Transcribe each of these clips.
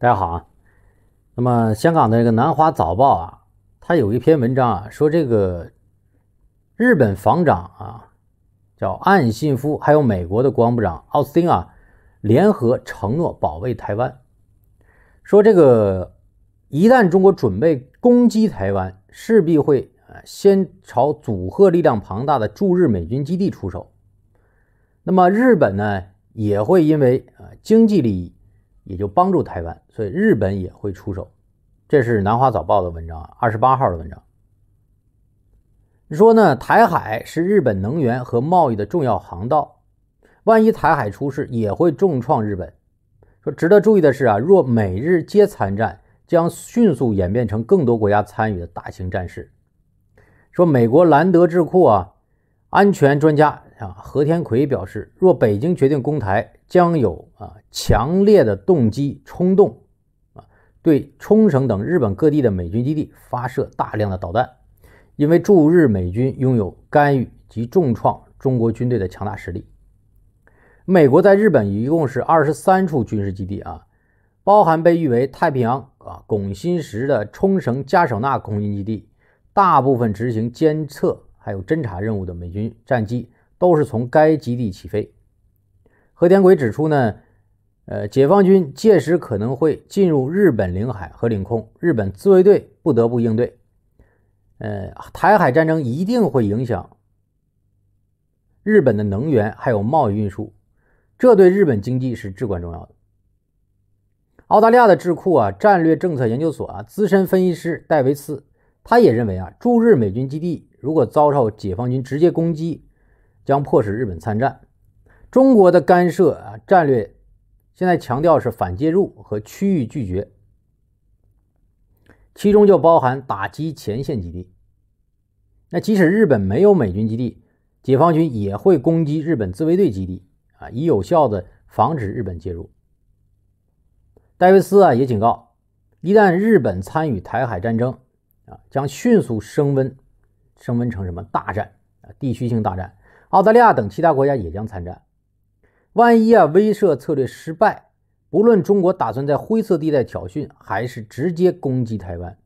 大家好啊，那么香港的这个《南华早报》啊，它有一篇文章啊，说这个日本防长啊，叫岸信夫，还有美国的国防部长奥斯汀啊，联合承诺保卫台湾。说这个一旦中国准备攻击台湾，势必会啊先朝组合力量庞大的驻日美军基地出手。那么日本呢，也会因为啊经济利益。也就帮助台湾，所以日本也会出手。这是南华早报的文章啊，二十八号的文章。说呢，台海是日本能源和贸易的重要航道，万一台海出事，也会重创日本。说值得注意的是啊，若美日皆参战，将迅速演变成更多国家参与的大型战事。说美国兰德智库啊，安全专家。啊，何天魁表示，若北京决定攻台，将有啊强烈的动机冲动，啊，对冲绳等日本各地的美军基地发射大量的导弹，因为驻日美军拥有干预及重创中国军队的强大实力。美国在日本一共是二十三处军事基地啊，包含被誉为太平洋啊“拱心石”的冲绳加手纳空军基地，大部分执行监测还有侦察任务的美军战机。都是从该基地起飞。和田鬼指出呢，呃，解放军届时可能会进入日本领海和领空，日本自卫队不得不应对。呃，台海战争一定会影响日本的能源还有贸易运输，这对日本经济是至关重要的。澳大利亚的智库啊，战略政策研究所啊，资深分析师戴维斯，他也认为啊，驻日美军基地如果遭受解放军直接攻击，将迫使日本参战。中国的干涉啊战略，现在强调是反介入和区域拒绝，其中就包含打击前线基地。那即使日本没有美军基地，解放军也会攻击日本自卫队基地啊，以有效的防止日本介入。戴维斯啊也警告，一旦日本参与台海战争啊，将迅速升温，升温成什么大战啊？地区性大战。澳大利亚等其他国家也将参战。万一啊，威慑策略失败，不论中国打算在灰色地带挑衅，还是直接攻击台湾，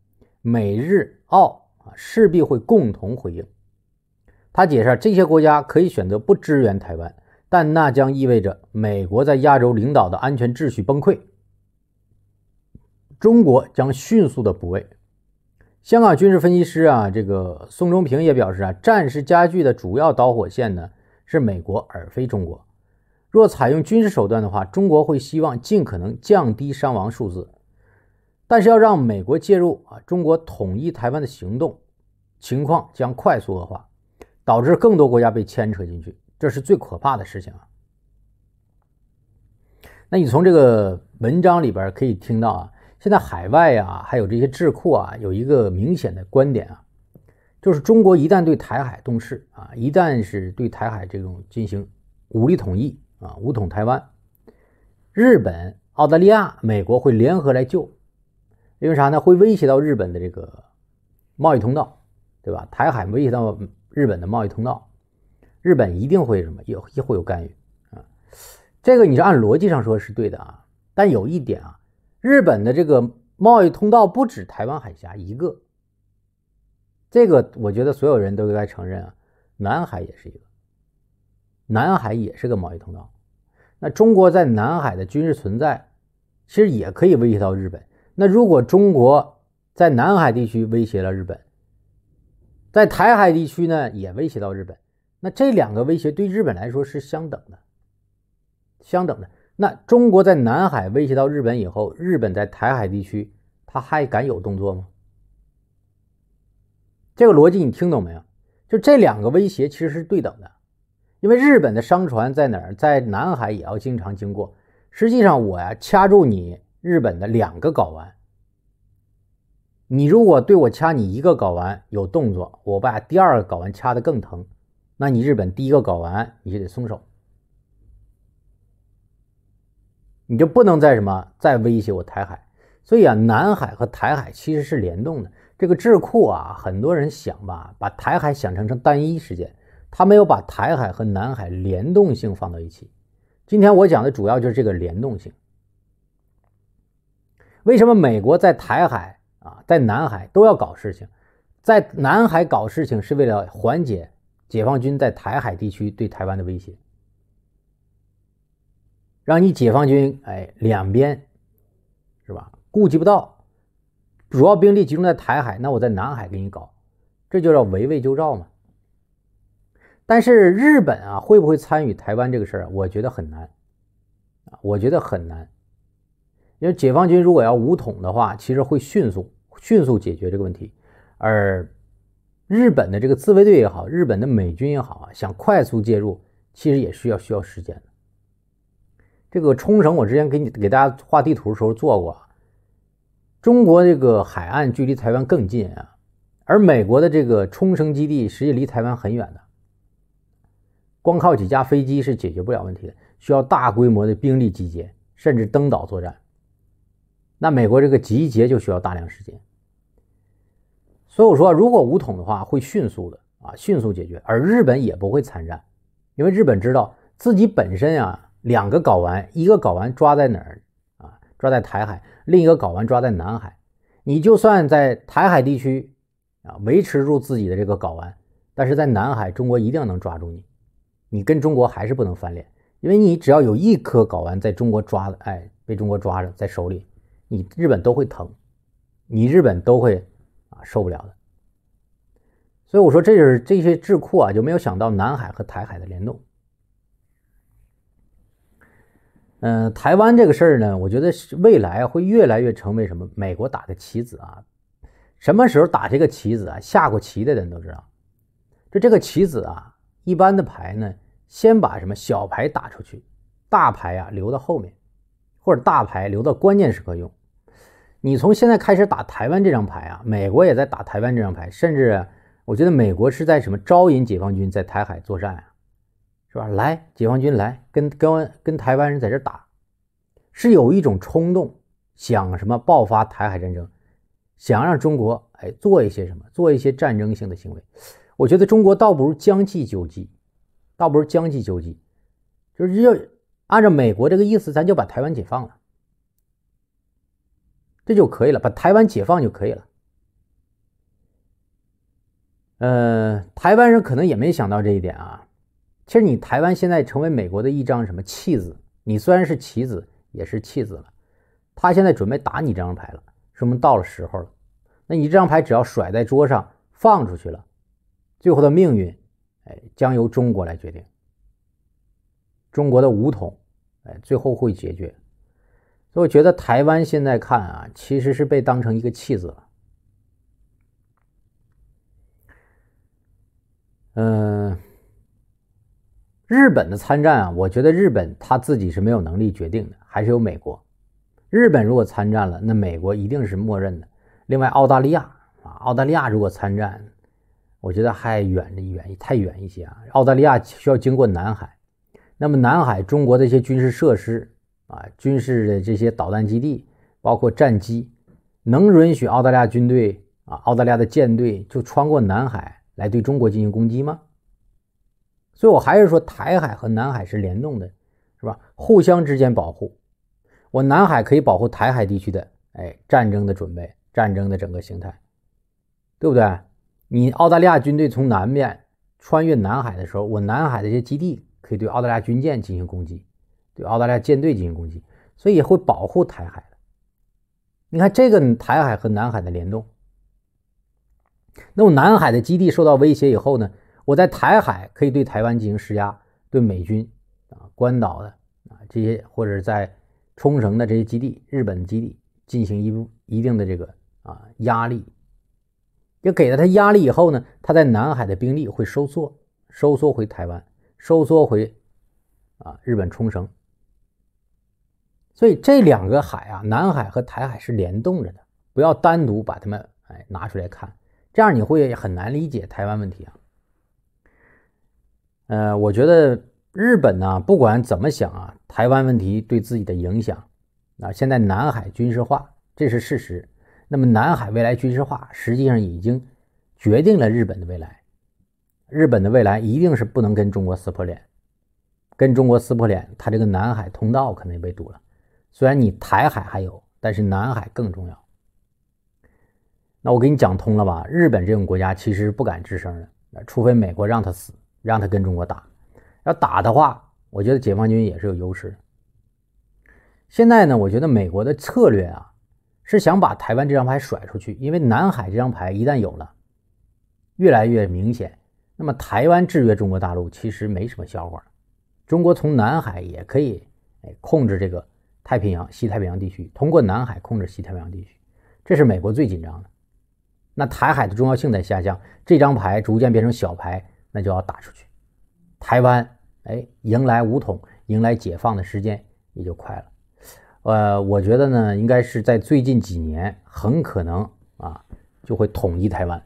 美日澳啊势必会共同回应。他解释，这些国家可以选择不支援台湾，但那将意味着美国在亚洲领导的安全秩序崩溃，中国将迅速的补位。香港军事分析师啊，这个宋忠平也表示啊，战事加剧的主要导火线呢是美国，而非中国。若采用军事手段的话，中国会希望尽可能降低伤亡数字。但是要让美国介入啊，中国统一台湾的行动，情况将快速恶化，导致更多国家被牵扯进去，这是最可怕的事情啊。那你从这个文章里边可以听到啊。现在海外啊，还有这些智库啊，有一个明显的观点啊，就是中国一旦对台海动势啊，一旦是对台海这种进行武力统一啊，武统台湾，日本、澳大利亚、美国会联合来救，因为啥呢？会威胁到日本的这个贸易通道，对吧？台海威胁到日本的贸易通道，日本一定会什么？有会有干预啊？这个你是按逻辑上说是对的啊，但有一点啊。日本的这个贸易通道不止台湾海峡一个，这个我觉得所有人都应该承认啊，南海也是一个，南海也是个贸易通道。那中国在南海的军事存在，其实也可以威胁到日本。那如果中国在南海地区威胁了日本，在台海地区呢也威胁到日本，那这两个威胁对日本来说是相等的，相等的。那中国在南海威胁到日本以后，日本在台海地区，他还敢有动作吗？这个逻辑你听懂没有？就这两个威胁其实是对等的，因为日本的商船在哪儿，在南海也要经常经过。实际上我呀掐住你日本的两个睾丸，你如果对我掐你一个睾丸有动作，我把第二个睾丸掐得更疼，那你日本第一个睾丸你就得松手。你就不能再什么再威胁我台海，所以啊，南海和台海其实是联动的。这个智库啊，很多人想吧，把台海想成成单一事件，他没有把台海和南海联动性放到一起。今天我讲的主要就是这个联动性。为什么美国在台海啊，在南海都要搞事情？在南海搞事情是为了缓解解放军在台海地区对台湾的威胁。让你解放军哎两边是吧顾及不到，主要兵力集中在台海，那我在南海给你搞，这就叫围魏救赵嘛。但是日本啊会不会参与台湾这个事儿？我觉得很难，啊我觉得很难，因为解放军如果要武统的话，其实会迅速迅速解决这个问题，而日本的这个自卫队也好，日本的美军也好啊，想快速介入，其实也需要需要时间的。这个冲绳，我之前给你给大家画地图的时候做过，中国这个海岸距离台湾更近啊，而美国的这个冲绳基地实际离台湾很远的，光靠几架飞机是解决不了问题的，需要大规模的兵力集结，甚至登岛作战。那美国这个集结就需要大量时间，所以我说，如果武统的话，会迅速的啊，迅速解决，而日本也不会参战，因为日本知道自己本身啊。两个睾丸，一个睾丸抓在哪儿啊？抓在台海，另一个睾丸抓在南海。你就算在台海地区啊维持住自己的这个睾丸，但是在南海，中国一定能抓住你。你跟中国还是不能翻脸，因为你只要有一颗睾丸在中国抓的，哎，被中国抓着在手里，你日本都会疼，你日本都会啊受不了的。所以我说，这是这些智库啊就没有想到南海和台海的联动。嗯，台湾这个事儿呢，我觉得是未来会越来越成为什么？美国打的棋子啊？什么时候打这个棋子啊？下过棋的人都知道，这这个棋子啊，一般的牌呢，先把什么小牌打出去，大牌啊留到后面，或者大牌留到关键时刻用。你从现在开始打台湾这张牌啊，美国也在打台湾这张牌，甚至我觉得美国是在什么招引解放军在台海作战啊？是吧？来，解放军来跟跟跟台湾人在这打，是有一种冲动，想什么爆发台海战争，想让中国哎做一些什么，做一些战争性的行为。我觉得中国倒不如将计就计，倒不如将计就计，就是要按照美国这个意思，咱就把台湾解放了，这就可以了，把台湾解放就可以了。呃，台湾人可能也没想到这一点啊。其实你台湾现在成为美国的一张什么弃子？你虽然是棋子，也是弃子了。他现在准备打你这张牌了，说明到了时候了。那你这张牌只要甩在桌上放出去了，最后的命运，哎，将由中国来决定。中国的武统，哎，最后会解决。所以我觉得台湾现在看啊，其实是被当成一个弃子了。嗯。日本的参战啊，我觉得日本他自己是没有能力决定的，还是有美国。日本如果参战了，那美国一定是默认的。另外，澳大利亚啊，澳大利亚如果参战，我觉得还远的远太远一些啊。澳大利亚需要经过南海，那么南海中国的一些军事设施啊，军事的这些导弹基地，包括战机，能允许澳大利亚军队啊，澳大利亚的舰队就穿过南海来对中国进行攻击吗？所以，我还是说，台海和南海是联动的，是吧？互相之间保护，我南海可以保护台海地区的，哎，战争的准备，战争的整个形态，对不对？你澳大利亚军队从南面穿越南海的时候，我南海的一些基地可以对澳大利亚军舰进行攻击，对澳大利亚舰队进行攻击，所以会保护台海的。你看这个台海和南海的联动，那么南海的基地受到威胁以后呢？我在台海可以对台湾进行施压，对美军啊、关岛的啊这些，或者在冲绳的这些基地、日本基地进行一一定的这个啊压力，就给了他压力以后呢，他在南海的兵力会收缩，收缩回台湾，收缩回啊日本冲绳。所以这两个海啊，南海和台海是联动着的，不要单独把它们哎拿出来看，这样你会很难理解台湾问题啊。呃，我觉得日本呢，不管怎么想啊，台湾问题对自己的影响啊，现在南海军事化这是事实。那么南海未来军事化，实际上已经决定了日本的未来。日本的未来一定是不能跟中国撕破脸，跟中国撕破脸，它这个南海通道肯定被堵了。虽然你台海还有，但是南海更重要。那我给你讲通了吧？日本这种国家其实不敢吱声的，除非美国让他死。让他跟中国打，要打的话，我觉得解放军也是有优势。现在呢，我觉得美国的策略啊，是想把台湾这张牌甩出去，因为南海这张牌一旦有了，越来越明显，那么台湾制约中国大陆其实没什么笑话了。中国从南海也可以哎控制这个太平洋西太平洋地区，通过南海控制西太平洋地区，这是美国最紧张的。那台海的重要性在下降，这张牌逐渐变成小牌。那就要打出去，台湾，哎，迎来武统、迎来解放的时间也就快了。呃，我觉得呢，应该是在最近几年，很可能啊，就会统一台湾。